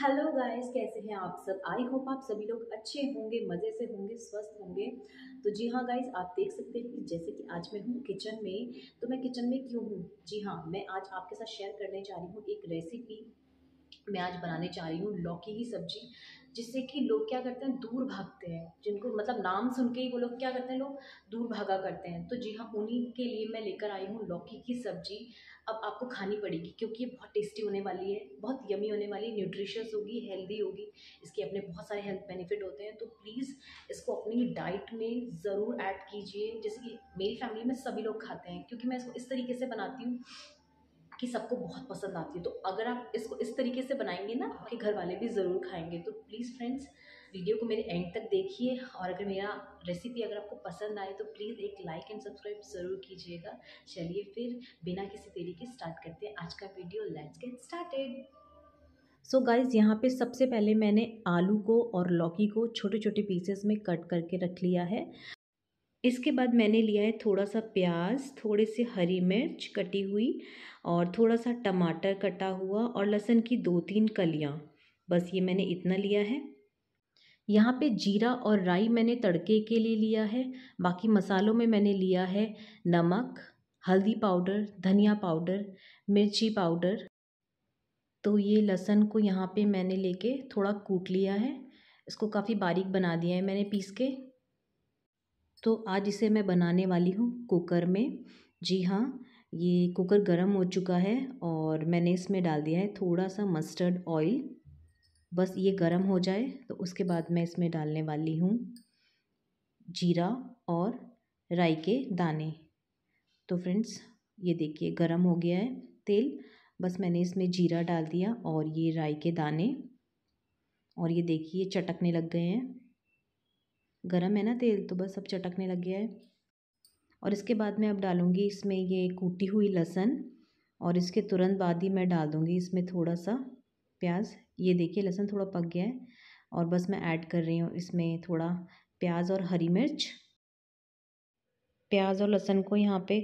hello guys कैसे हैं आप सब आई होप आप सभी लोग अच्छे होंगे मज़े से होंगे स्वस्थ होंगे तो जी हाँ गाइस आप देख सकते हैं कि जैसे कि आज मैं हूँ किचन में तो मैं किचन में क्यों हूँ जी हाँ मैं आज आपके साथ शेयर करने जा रही हूँ एक रेसिपी मैं आज बनाने जा रही हूँ लौकी की सब्जी जिससे कि लोग क्या करते हैं दूर भागते हैं जिनको मतलब नाम सुन के ही वो लोग क्या करते हैं लोग दूर भागा करते हैं तो जी हाँ उन्हीं के लिए मैं लेकर आई हूँ लौकी की सब्जी अब आपको खानी पड़ेगी क्योंकि ये बहुत टेस्टी होने वाली है बहुत यमी होने वाली है न्यूट्रिशस होगी हेल्दी होगी इसके अपने बहुत सारे हेल्थ बेनिफिट होते हैं तो प्लीज़ इसको अपनी डाइट में ज़रूर ऐड कीजिए जैसे कि मेरी फैमिली में सभी लोग खाते हैं क्योंकि मैं इसको इस तरीके से बनाती हूँ कि सबको बहुत पसंद आती है तो अगर आप इसको इस तरीके से बनाएंगे ना आपके घर वाले भी ज़रूर खाएंगे तो प्लीज़ फ्रेंड्स वीडियो को मेरे एंड तक देखिए और अगर मेरा रेसिपी अगर आपको पसंद आए तो प्लीज़ एक लाइक एंड सब्सक्राइब ज़रूर कीजिएगा चलिए फिर बिना किसी देरी के स्टार्ट करते हैं आज का video let's get started so guys यहाँ पे सबसे पहले मैंने आलू को और लौकी को छोटे छोटे पीसेस में कट करके रख लिया है इसके बाद मैंने लिया है थोड़ा सा प्याज थोड़े से हरी मिर्च कटी हुई और थोड़ा सा टमाटर कटा हुआ और लहसुन की दो तीन कलियाँ बस ये मैंने इतना लिया है यहाँ पे जीरा और राई मैंने तड़के के लिए लिया है बाकी मसालों में मैंने लिया है नमक हल्दी पाउडर धनिया पाउडर मिर्ची पाउडर तो ये लहसुन को यहाँ पे मैंने लेके थोड़ा कूट लिया है इसको काफ़ी बारीक बना दिया है मैंने पीस के तो आज इसे मैं बनाने वाली हूँ कुकर में जी हाँ ये कुकर गर्म हो चुका है और मैंने इसमें डाल दिया है थोड़ा सा मस्टर्ड ऑयल बस ये गर्म हो जाए तो उसके बाद मैं इसमें डालने वाली हूँ जीरा और राई के दाने तो फ्रेंड्स ये देखिए गर्म हो गया है तेल बस मैंने इसमें जीरा डाल दिया और ये राई के दाने और ये देखिए चटकने लग गए हैं गरम है ना तेल तो बस अब चटकने लग गया है और इसके बाद मैं अब डालूँगी इसमें ये कूटी हुई लहसन और इसके तुरंत बाद ही मैं डाल दूँगी इसमें थोड़ा सा प्याज ये देखिए लहसन थोड़ा पक गया है और बस मैं ऐड कर रही हूँ इसमें थोड़ा प्याज और हरी मिर्च प्याज और लहसन को यहाँ पे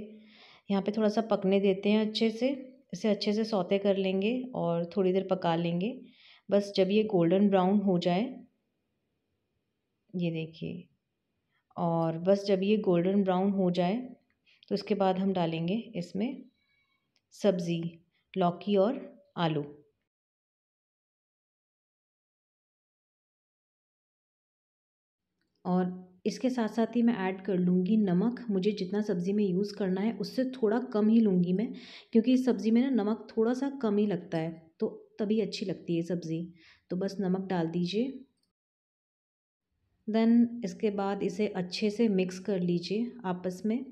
यहाँ पे थोड़ा सा पकने देते हैं अच्छे से इसे अच्छे से सौते कर लेंगे और थोड़ी देर पका लेंगे बस जब ये गोल्डन ब्राउन हो जाए ये देखिए और बस जब ये गोल्डन ब्राउन हो जाए तो उसके बाद हम डालेंगे इसमें सब्ज़ी लौकी और आलू और इसके साथ साथ ही मैं ऐड कर लूँगी नमक मुझे जितना सब्ज़ी में यूज़ करना है उससे थोड़ा कम ही लूँगी मैं क्योंकि इस सब्ज़ी में ना नमक थोड़ा सा कम ही लगता है तो तभी अच्छी लगती है सब्ज़ी तो बस नमक डाल दीजिए देन इसके बाद इसे अच्छे से मिक्स कर लीजिए आपस में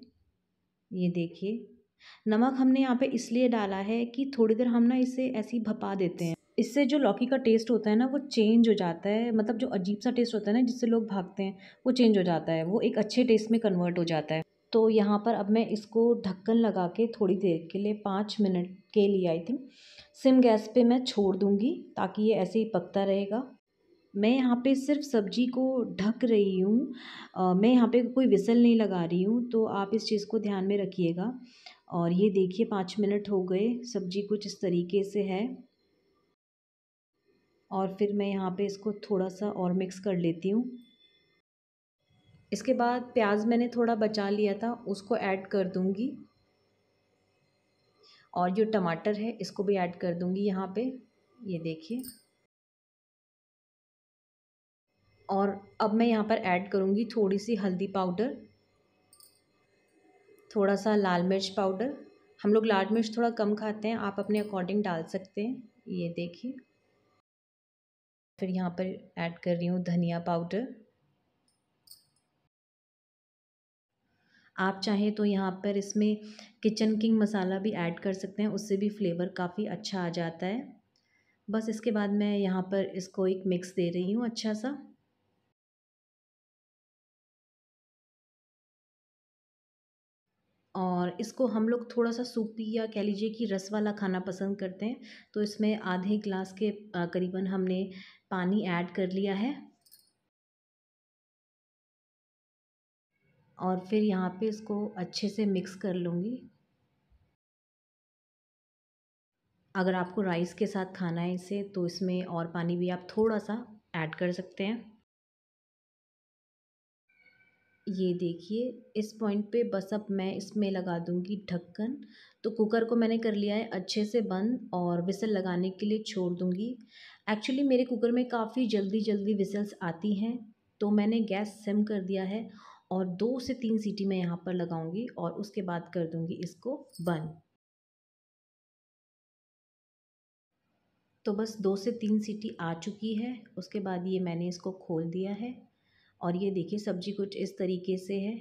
ये देखिए नमक हमने यहाँ पे इसलिए डाला है कि थोड़ी देर हम ना इसे ऐसे ही भपा देते हैं इससे जो लौकी का टेस्ट होता है ना वो चेंज हो जाता है मतलब जो अजीब सा टेस्ट होता है ना जिससे लोग भागते हैं वो चेंज हो जाता है वो एक अच्छे टेस्ट में कन्वर्ट हो जाता है तो यहाँ पर अब मैं इसको ढक्कन लगा के थोड़ी देर के लिए पाँच मिनट के लिए आई थिंक सिम गैस पे मैं छोड़ दूँगी ताकि ये ऐसे ही पकता रहेगा मैं यहाँ पे सिर्फ सब्जी को ढक रही हूँ मैं यहाँ पे कोई विसल नहीं लगा रही हूँ तो आप इस चीज़ को ध्यान में रखिएगा और ये देखिए पाँच मिनट हो गए सब्जी कुछ इस तरीके से है और फिर मैं यहाँ पे इसको थोड़ा सा और मिक्स कर लेती हूँ इसके बाद प्याज मैंने थोड़ा बचा लिया था उसको ऐड कर दूँगी और जो टमाटर है इसको भी ऐड कर दूँगी यहाँ पर ये देखिए और अब मैं यहाँ पर ऐड करूँगी थोड़ी सी हल्दी पाउडर थोड़ा सा लाल मिर्च पाउडर हम लोग लाल मिर्च थोड़ा कम खाते हैं आप अपने अकॉर्डिंग डाल सकते हैं ये देखिए फिर यहाँ पर ऐड कर रही हूँ धनिया पाउडर आप चाहें तो यहाँ पर इसमें किचन किंग मसाला भी ऐड कर सकते हैं उससे भी फ्लेवर काफ़ी अच्छा आ जाता है बस इसके बाद मैं यहाँ पर इसको एक मिक्स दे रही हूँ अच्छा सा और इसको हम लोग थोड़ा सा सूपी या कह लीजिए कि रस वाला खाना पसंद करते हैं तो इसमें आधे ग्लास के करीबन हमने पानी ऐड कर लिया है और फिर यहाँ पे इसको अच्छे से मिक्स कर लूँगी अगर आपको राइस के साथ खाना है इसे तो इसमें और पानी भी आप थोड़ा सा ऐड कर सकते हैं ये देखिए इस पॉइंट पे बस अब मैं इसमें लगा दूंगी ढक्कन तो कुकर को मैंने कर लिया है अच्छे से बंद और विसल लगाने के लिए छोड़ दूंगी एक्चुअली मेरे कुकर में काफ़ी जल्दी जल्दी विसल्स आती हैं तो मैंने गैस सिम कर दिया है और दो से तीन सीटी मैं यहाँ पर लगाऊंगी और उसके बाद कर दूंगी इसको बंद तो बस दो से तीन सीटी आ चुकी है उसके बाद ये मैंने इसको खोल दिया है और ये देखिए सब्जी कुछ इस तरीके से है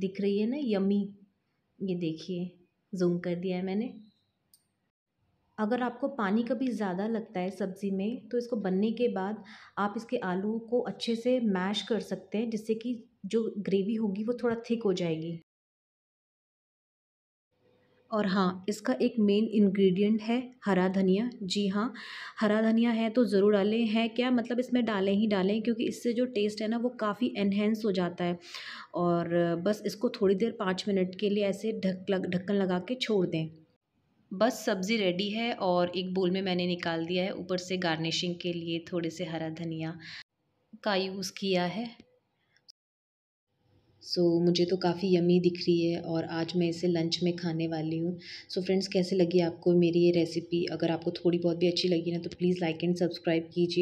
दिख रही है ना यमी ये देखिए जूम कर दिया है मैंने अगर आपको पानी कभी ज़्यादा लगता है सब्ज़ी में तो इसको बनने के बाद आप इसके आलू को अच्छे से मैश कर सकते हैं जिससे कि जो ग्रेवी होगी वो थोड़ा थिक हो जाएगी और हाँ इसका एक मेन इंग्रेडिएंट है हरा धनिया जी हाँ हरा धनिया है तो ज़रूर डालें है क्या मतलब इसमें डालें ही डालें क्योंकि इससे जो टेस्ट है ना वो काफ़ी एनहेंस हो जाता है और बस इसको थोड़ी देर पाँच मिनट के लिए ऐसे ढक लग ढक्कन लगा के छोड़ दें बस सब्ज़ी रेडी है और एक बोल में मैंने निकाल दिया है ऊपर से गार्निशिंग के लिए थोड़े से हरा धनिया का यूज़ किया है सो so, मुझे तो काफ़ी यमी दिख रही है और आज मैं इसे लंच में खाने वाली हूँ सो फ्रेंड्स कैसे लगी आपको मेरी ये रेसिपी अगर आपको थोड़ी बहुत भी अच्छी लगी ना तो प्लीज़ लाइक एंड सब्सक्राइब कीजिए